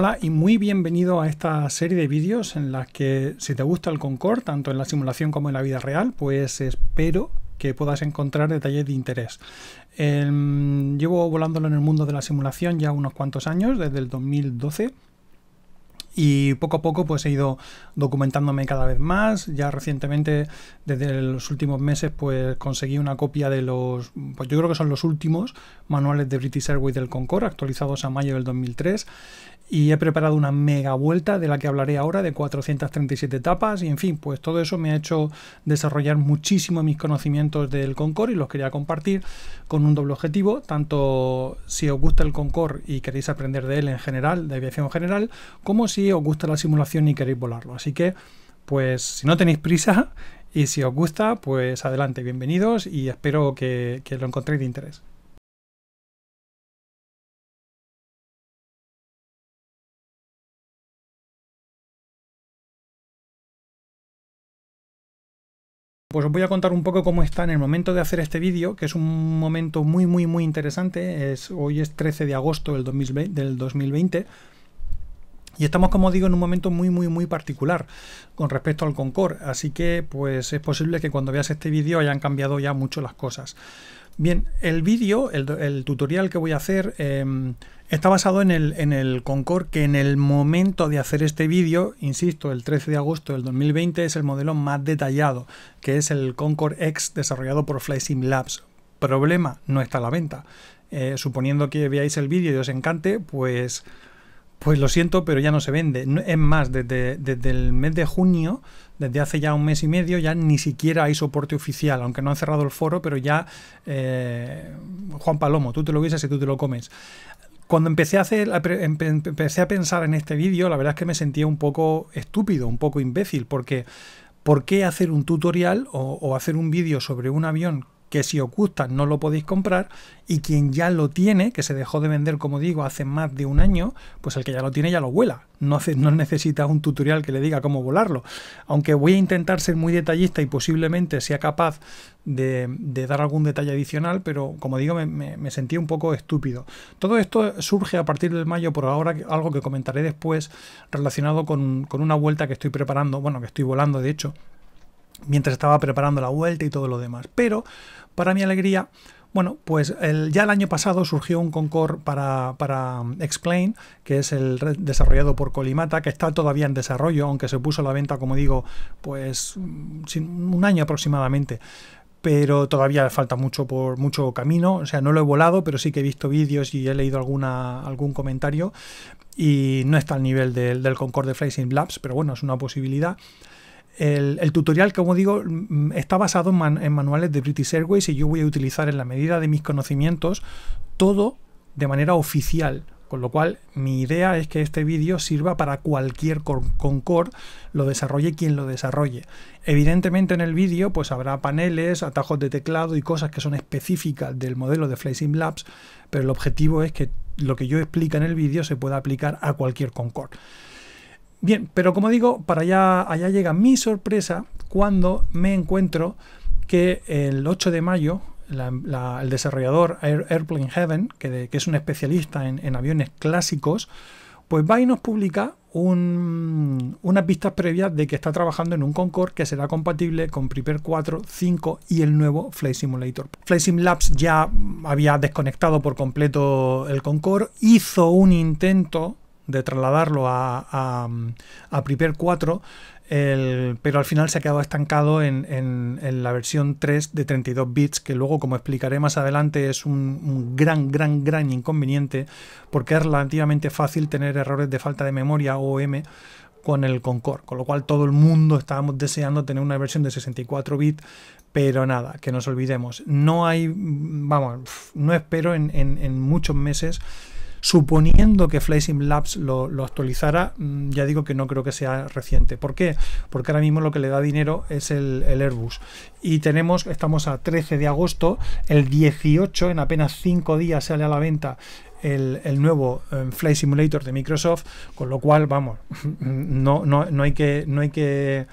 Hola y muy bienvenido a esta serie de vídeos en las que si te gusta el Concord, tanto en la simulación como en la vida real, pues espero que puedas encontrar detalles de interés. Em, llevo volándolo en el mundo de la simulación ya unos cuantos años, desde el 2012. Y poco a poco pues he ido documentándome cada vez más. Ya recientemente, desde los últimos meses, pues conseguí una copia de los, pues yo creo que son los últimos manuales de British Airways del Concorde, actualizados a mayo del 2003 y he preparado una mega vuelta de la que hablaré ahora de 437 etapas y en fin, pues todo eso me ha hecho desarrollar muchísimo mis conocimientos del Concorde y los quería compartir con un doble objetivo, tanto si os gusta el Concorde y queréis aprender de él en general, de aviación general, como si os gusta la simulación y queréis volarlo. Así que pues si no tenéis prisa y si os gusta, pues adelante, bienvenidos y espero que, que lo encontréis de interés. Pues os voy a contar un poco cómo está en el momento de hacer este vídeo, que es un momento muy muy muy interesante. Es, hoy es 13 de agosto del 2020, y estamos, como digo, en un momento muy, muy, muy particular con respecto al Concord. Así que, pues es posible que cuando veas este vídeo hayan cambiado ya mucho las cosas. Bien, el vídeo, el, tutorial que voy a hacer, em, Está basado en el, en el Concorde, que en el momento de hacer este vídeo, insisto, el 13 de agosto del 2020, es el modelo más detallado, que es el Concorde X desarrollado por FlySim Labs. Problema, no está a la venta. Eh, suponiendo que veáis el vídeo y os encante, pues, pues lo siento, pero ya no se vende. es más, desde, el mes de junio desde hace ya un mes y medio ya ni siquiera hay soporte oficial, aunque no han cerrado el foro, pero ya eh, Juan Palomo, tú te lo visas y tú te lo comes. Cuando empecé a, hacer, empecé a pensar en este vídeo, la verdad es que me sentía un poco estúpido, un poco imbécil, porque ¿por qué hacer un tutorial o, o hacer un vídeo sobre un avión que si os gusta no lo podéis comprar y quien ya lo tiene, que se dejó de vender como digo hace más de un año, pues el que ya lo tiene ya lo vuela, no, no necesita un tutorial que le diga cómo volarlo. Aunque voy a intentar ser muy detallista y posiblemente sea capaz de, dar algún detalle adicional, pero como digo me, sentí un poco estúpido. Todo esto surge a partir del mayo, por ahora algo que comentaré después relacionado con una vuelta que estoy preparando, bueno que estoy volando de hecho mientras estaba preparando la vuelta y todo lo demás. Pero, para mi alegría, bueno, pues ya el año pasado surgió un Concord para, para, Explain, que es el desarrollado por Colimata, que está todavía en desarrollo, aunque se puso a la venta, como digo, pues un año aproximadamente. Pero todavía falta mucho por mucho camino. O sea, no lo he volado, pero sí que he visto vídeos y he leído alguna, algún comentario. Y no está al nivel del, del Concord de Facing Labs, pero bueno, es una posibilidad. El, tutorial, como digo, mm, está basado en, manuales de British Airways y yo voy a utilizar en la medida de mis conocimientos todo de manera oficial, con lo cual, mi idea es que este vídeo sirva para cualquier Concord, lo desarrolle quien lo desarrolle. Evidentemente en el vídeo pues habrá paneles, atajos de teclado y cosas que son específicas del modelo de FlySim Labs, pero el objetivo es que lo que yo explica en el vídeo se pueda aplicar a cualquier Concord. Bien, pero como digo, para allá, allá llega mi sorpresa cuando me encuentro que el 8 de mayo el desarrollador Airplane Heaven, que, es un especialista en, aviones clásicos, pues va y nos publica unas vistas previas de que está trabajando en un Concorde que será compatible con Prepare 4, 5 y el nuevo Flight Simulator. Flight Sim Labs ya había desconectado por completo el Concorde, hizo un intento de trasladarlo a, a, Prepare 4, pero al final se ha quedado estancado en, la versión 3 de 32 bits, que luego, como explicaré más adelante, es un, gran, gran, gran inconveniente, porque es relativamente fácil tener errores de falta de memoria m con el Concord, con lo cual todo el mundo estábamos deseando tener una versión de 64 bits, pero nada, que nos olvidemos. No hay, vamos, no espero en, en muchos meses suponiendo que Flysim Labs lo, actualizara, mm, ya digo que no creo que sea reciente. ¿Por qué? Porque ahora mismo lo que le da dinero es el, Airbus. Y tenemos, estamos a 13 de agosto, el 18, en apenas 5 días sale a la venta el, nuevo eh, Fly Simulator de Microsoft, con lo cual, vamos, no, no, no hay que, no hay que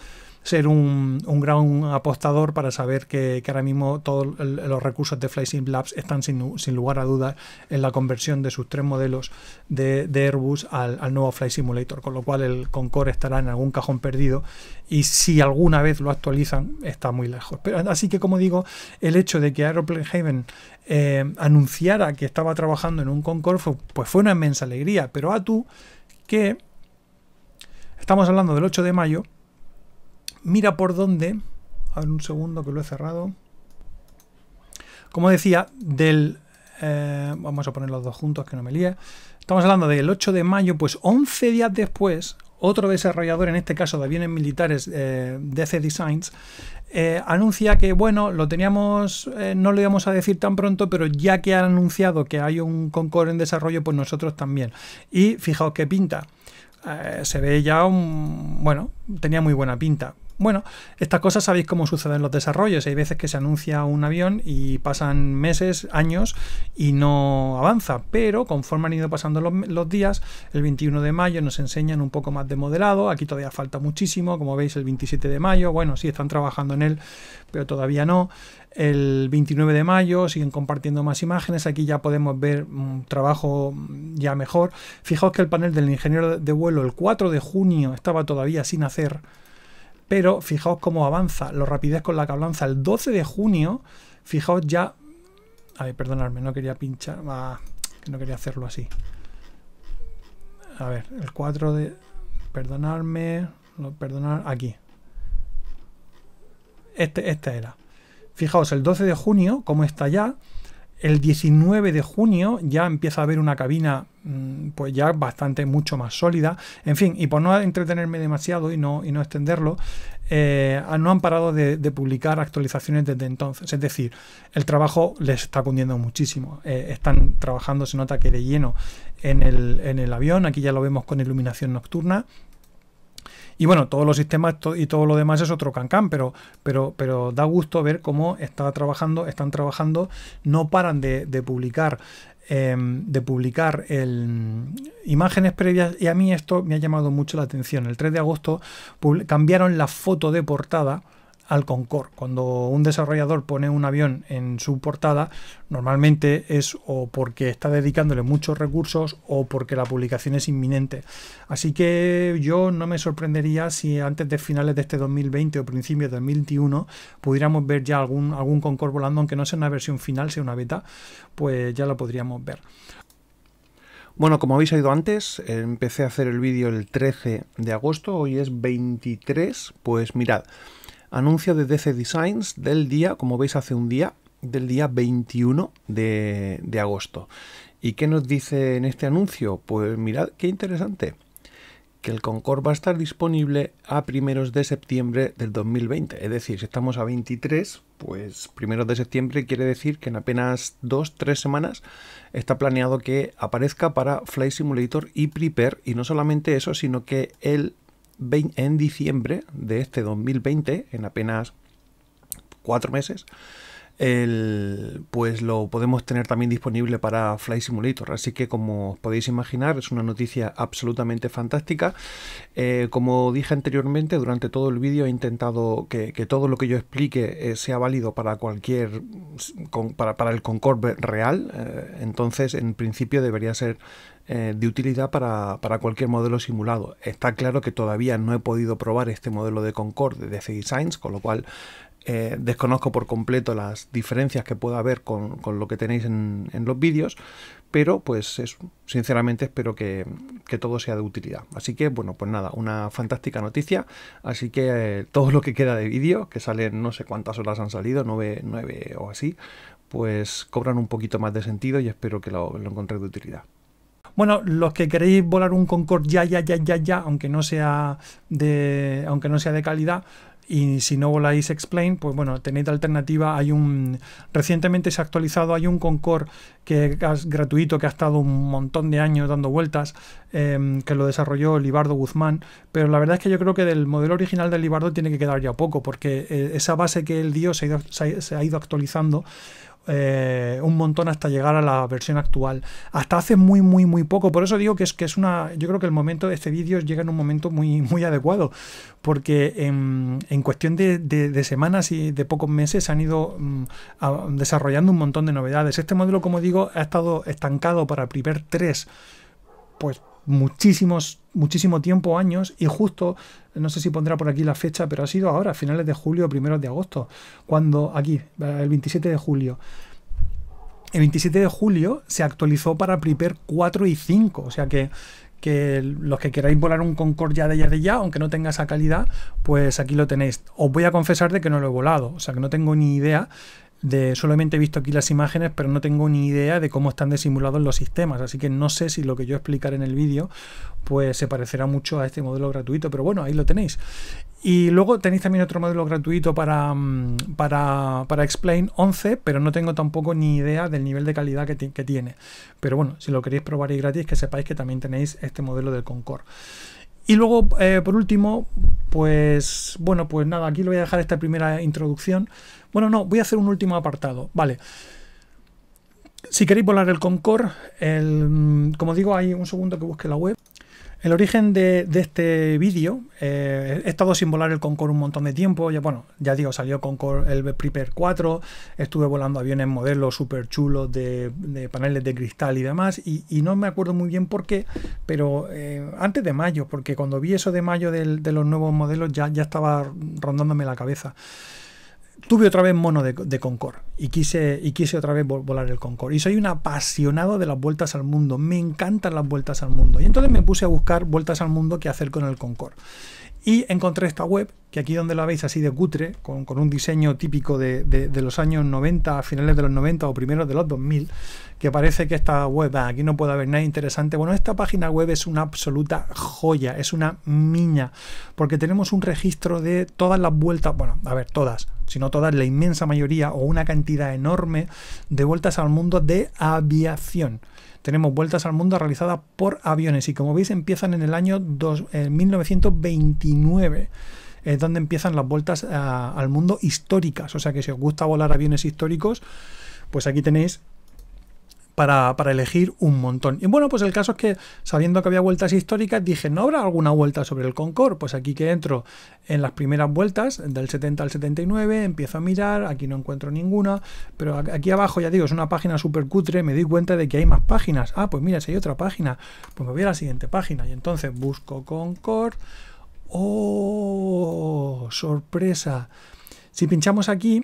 ser un, gran apostador para saber que, ahora mismo todos los recursos de Sim Labs están sin, lugar a dudas en la conversión de sus tres modelos de, Airbus al, nuevo Flight Simulator, con lo cual el Concorde estará en algún cajón perdido y si alguna vez lo actualizan está muy lejos. así que como digo, el hecho de que Aeroplane Haven eh, anunciara que estaba trabajando en un Concorde fue, pues fue una inmensa alegría, pero a tú que estamos hablando del 8 de mayo, mira por dónde, a ver un segundo que lo he cerrado, como decía, del... Eh, vamos a poner los dos juntos que no me líe. Estamos hablando del 8 de mayo, pues 11 días después, otro desarrollador, en este caso de aviones militares, eh, DC Designs, eh, anuncia que, bueno, lo teníamos, no lo íbamos a decir tan pronto, pero ya que han anunciado que hay un Concorde en desarrollo, pues nosotros también. Y fijaos qué pinta. se ve ya un. Bueno, tenía muy buena pinta. Bueno, estas cosas sabéis cómo suceden los desarrollos. Hay veces que se anuncia un avión y pasan meses, años y no avanza. Pero conforme han ido pasando los, los días, el 21 de mayo nos enseñan un poco más de modelado. Aquí todavía falta muchísimo. Como veis, el 27 de mayo, bueno, sí están trabajando en él, pero todavía no. El 29 de mayo siguen compartiendo más imágenes. Aquí ya podemos ver un trabajo ya mejor. Fijaos que el panel del ingeniero de vuelo el 4 de junio estaba todavía sin hacer. Pero fijaos cómo avanza, lo rapidez con la que avanza. El 12 de junio, fijaos ya... A ver, perdonadme, no quería pinchar, no quería hacerlo así. A ver, el 4 de... Perdonadme, perdonar aquí. Este, este era. Fijaos, el 12 de junio, cómo está ya, el 19 de junio ya empieza a haber una cabina mm, pues ya bastante mucho más sólida. En fin, y por no entretenerme demasiado y no, y no extenderlo, eh, no han parado de, publicar actualizaciones desde entonces. Es decir, el trabajo les está cundiendo muchísimo. Eh, están trabajando, se nota que de lleno en el, en el avión. Aquí ya lo vemos con iluminación nocturna. Y bueno, todos los sistemas y todo lo demás es otro cancán, pero, pero, pero da gusto ver cómo está trabajando, están trabajando, no paran de, publicar em, de publicar el, imágenes previas y a mí esto me ha llamado mucho la atención. El 3 de agosto cambiaron la foto de portada al concord, Cuando un desarrollador pone un avión en su portada, normalmente es o porque está dedicándole muchos recursos o porque la publicación es inminente. Así que yo no me sorprendería si antes de finales de este 2020 o principios de 2021 pudiéramos ver ya algún, algún volando, aunque no sea una versión final, sea una beta, pues ya lo podríamos ver. Bueno, como habéis oído antes, empecé a hacer el vídeo el 13 de agosto, hoy es 23, pues mirad, Anuncio de DC Designs del día, como veis hace un día, del día 21 de, agosto. ¿Y qué nos dice en este anuncio? Pues mirad qué interesante que el Concord va a estar disponible a primeros de septiembre del 2020. Es decir, si estamos a 23, pues primeros de septiembre quiere decir que en apenas 2-3 semanas está planeado que aparezca para Flight Simulator y Prepare. Y no solamente eso, sino que el en diciembre de este 2020, en apenas cuatro meses, el, pues lo podemos tener también disponible para Fly Simulator. Así que como os podéis imaginar, es una noticia absolutamente fantástica. Eh, como dije anteriormente, durante todo el vídeo he intentado que, todo lo que yo explique eh, sea válido para cualquier, para, el Concorde real. Eh, entonces, en principio debería ser de utilidad para, cualquier modelo simulado. Está claro que todavía no he podido probar este modelo de Concorde de C Designs, con lo cual eh, desconozco por completo las diferencias que pueda haber con, lo que tenéis en, los vídeos, pero pues es, sinceramente espero que, todo sea de utilidad. Así que bueno, pues nada, una fantástica noticia. Así que eh, todo lo que queda de vídeo, que salen no sé cuántas horas han salido, 9, o así, pues cobran un poquito más de sentido y espero que lo, lo encontréis de utilidad. Bueno, los que queréis volar un Concorde ya, ya, ya, ya, ya, aunque no sea de, aunque no sea de calidad, y si no voláis Explain, pues bueno, tenéis alternativa. Hay un. Recientemente se ha actualizado, hay un Concord que es gratuito que ha estado un montón de años dando vueltas, em, que lo desarrolló Libardo Guzmán. Pero la verdad es que yo creo que del modelo original de Libardo tiene que quedar ya poco, porque eh, esa base que él dio se ha ido actualizando eh, un montón hasta llegar a la versión actual. Hasta hace muy, muy, muy poco. Por eso digo que es que es una. Yo creo que el momento de este vídeo llega en un momento muy, muy adecuado. Porque en, cuestión de, semanas y de pocos meses han ido mm, desarrollando un montón de novedades. Este modelo, como digo, ha estado estancado para el primer 3. Pues muchísimos, muchísimo tiempo, años, y justo, no sé si pondrá por aquí la fecha, pero ha sido ahora, finales de julio, primeros de agosto, cuando aquí, el 27 de julio. El 27 de julio se actualizó para Prepare 4 y 5, o sea que que los que queráis volar un Concorde ya de ya de ya, aunque no tenga esa calidad, pues aquí lo tenéis. Os voy a confesar de que no lo he volado, o sea que no tengo ni idea de solamente he visto aquí las imágenes, pero no tengo ni idea de cómo están disimulados los sistemas, así que no sé si lo que yo explicaré en el vídeo pues se parecerá mucho a este modelo gratuito, pero bueno, ahí lo tenéis. Y luego tenéis también otro modelo gratuito para, mm, para, Explain 11, pero no tengo tampoco ni idea del nivel de calidad que, tiene. Pero bueno, si lo queréis probar y gratis, que sepáis que también tenéis este modelo del Concord. Y luego, eh, por último, pues bueno, pues nada, aquí lo voy a dejar esta primera introducción. Bueno, no, voy a hacer un último apartado. Vale. Si queréis volar el Concorde, el, mm, como digo, hay un segundo que busque la web. El origen de, este vídeo, eh, he estado sin volar el Concorde un montón de tiempo, ya, bueno, ya digo, salió Concorde el Prepper 4, estuve volando aviones modelos súper chulos de, paneles de cristal y demás, y, no me acuerdo muy bien por qué, pero eh, antes de mayo, porque cuando vi eso de mayo del, de los nuevos modelos ya, ya estaba rondándome la cabeza tuve otra vez mono de, de Concord y quise, y quise otra vez volar el Concord. Y soy un apasionado de las vueltas al mundo, me encantan las vueltas al mundo. Y entonces me puse a buscar vueltas al mundo que hacer con el Concord. Y encontré esta web, que aquí donde la veis así de cutre, con, un diseño típico de, los años 90, finales de los 90 o primeros de los 2000, que parece que esta web, aquí no puede haber nada interesante. Bueno, esta página web es una absoluta joya, es una miña, porque tenemos un registro de todas las vueltas, bueno, a ver, todas, sino toda la inmensa mayoría o una cantidad enorme de vueltas al mundo de aviación. Tenemos vueltas al mundo realizadas por aviones y como veis empiezan en el año 1929 eh, es donde empiezan las vueltas ah, al mundo históricas. O sea que si os gusta volar aviones históricos, pues aquí tenéis para, elegir un montón. Y bueno, pues el caso es que sabiendo que había vueltas históricas, dije, ¿no habrá alguna vuelta sobre el Concord? Pues aquí que entro en las primeras vueltas, del 70 al 79, empiezo a mirar, aquí no encuentro ninguna, pero aquí abajo, ya digo, es una página súper cutre, me di cuenta de que hay más páginas. Ah, pues mira, si hay otra página, pues me voy a la siguiente página y entonces busco Concord. ¡Oh! ¡Sorpresa! Si pinchamos aquí,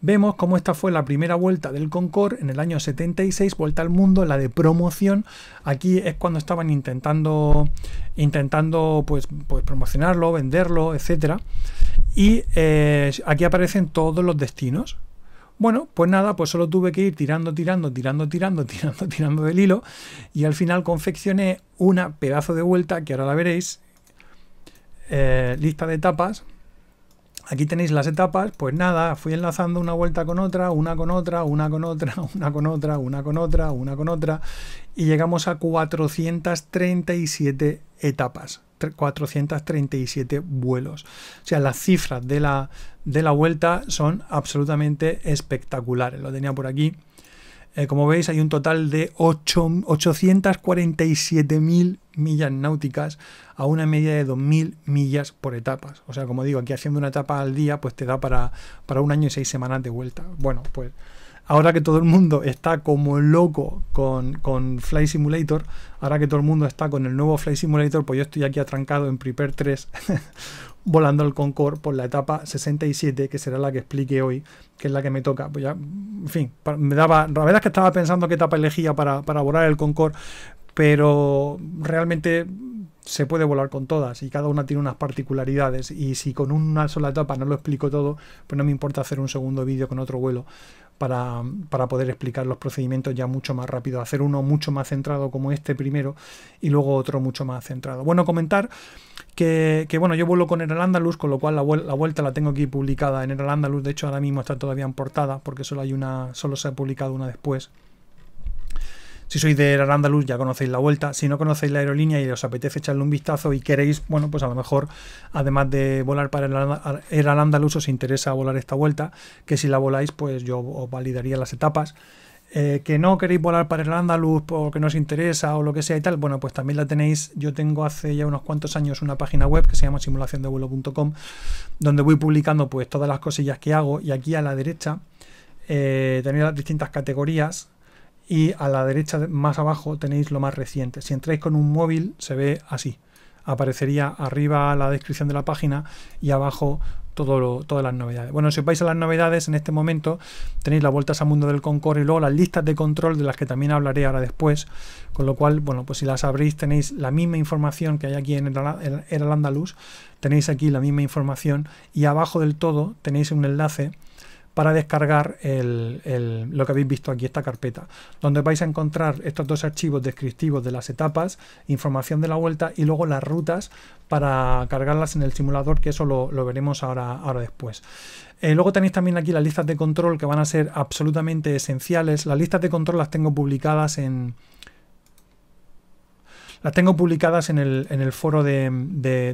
vemos cómo esta fue la primera vuelta del Concorde en el año 76, vuelta al mundo, la de promoción. Aquí es cuando estaban intentando, intentando pues, pues promocionarlo, venderlo, etc. Y eh, aquí aparecen todos los destinos. Bueno, pues nada, pues solo tuve que ir tirando, tirando, tirando, tirando, tirando, tirando del hilo y al final confeccioné una pedazo de vuelta que ahora la veréis, eh, lista de etapas aquí tenéis las etapas, pues nada, fui enlazando una vuelta con otra, una con otra, una con otra, una con otra, una con otra, una con otra, y llegamos a 437 etapas, 437 vuelos. O sea, las cifras de la, de la vuelta son absolutamente espectaculares. Lo tenía por aquí. Eh, como veis, hay un total de 847.000 millas náuticas a una media de 2.000 millas por etapas. O sea, como digo, aquí haciendo una etapa al día, pues te da para, para un año y seis semanas de vuelta. Bueno, pues ahora que todo el mundo está como loco con, Fly Simulator, ahora que todo el mundo está con el nuevo Fly Simulator, pues yo estoy aquí atrancado en Prepare 3 volando el Concorde por la etapa 67, que será la que explique hoy, que es la que me toca. Pues ya, en fin, me daba, la verdad es que estaba pensando qué etapa elegía para, para volar el Concorde, pero realmente se puede volar con todas y cada una tiene unas particularidades y si con una sola etapa no lo explico todo, pues no me importa hacer un segundo vídeo con otro vuelo para, poder explicar los procedimientos ya mucho más rápido, hacer uno mucho más centrado como este primero y luego otro mucho más centrado. Bueno, comentar que, bueno, yo vuelo con el Andalus, con lo cual la, la, vuelta la tengo aquí publicada en el Andalus, de hecho ahora mismo está todavía en portada porque solo hay una, solo se ha publicado una después. Si sois de Andaluz ya conocéis la vuelta. Si no conocéis la aerolínea y os apetece echarle un vistazo y queréis, bueno, pues a lo mejor, además de volar para el Andaluz, os interesa volar esta vuelta, que si la voláis, pues yo os validaría las etapas. Eh, que no queréis volar para el andaluz porque no os interesa o lo que sea y tal, bueno, pues también la tenéis. Yo tengo hace ya unos cuantos años una página web que se llama simulaciondevuelo.com, donde voy publicando pues todas las cosillas que hago y aquí a la derecha eh, tenéis las distintas categorías y a la derecha más abajo tenéis lo más reciente. Si entráis con un móvil se ve así. Aparecería arriba la descripción de la página y abajo todo todas las novedades. Bueno, si os vais a las novedades en este momento tenéis la vuelta al mundo del Concord y luego las listas de control de las que también hablaré ahora después. Con lo cual, bueno, pues si las abrís tenéis la misma información que hay aquí en el, Andaluz. Tenéis aquí la misma información y abajo del todo tenéis un enlace para descargar lo que habéis visto aquí, esta carpeta, donde vais a encontrar estos dos archivos descriptivos de las etapas, información de la vuelta y luego las rutas para cargarlas en el simulador, que eso lo, veremos ahora, ahora después. Eh, luego tenéis también aquí las listas de control que van a ser absolutamente esenciales. Las listas de control las tengo publicadas en, las tengo publicadas en el, foro de,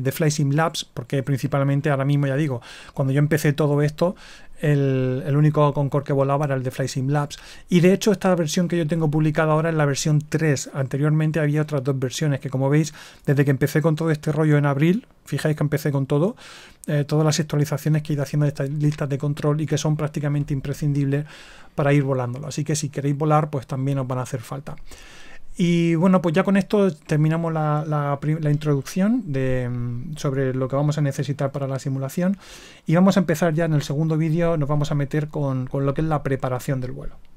de, FlySim Labs, porque principalmente ahora mismo, ya digo, cuando yo empecé todo esto, el, único Concorde que volaba era el de FlySim Labs. Y de hecho, esta versión que yo tengo publicada ahora es la versión 3. Anteriormente había otras dos versiones que, como veis, desde que empecé con todo este rollo en abril, fijáis que empecé con todo, eh, todas las actualizaciones que he ido haciendo de estas listas de control y que son prácticamente imprescindibles para ir volándolo. Así que si queréis volar, pues también os van a hacer falta. Y bueno, pues ya con esto terminamos la, introducción de, mm, sobre lo que vamos a necesitar para la simulación y vamos a empezar ya en el segundo vídeo, nos vamos a meter con lo que es la preparación del vuelo.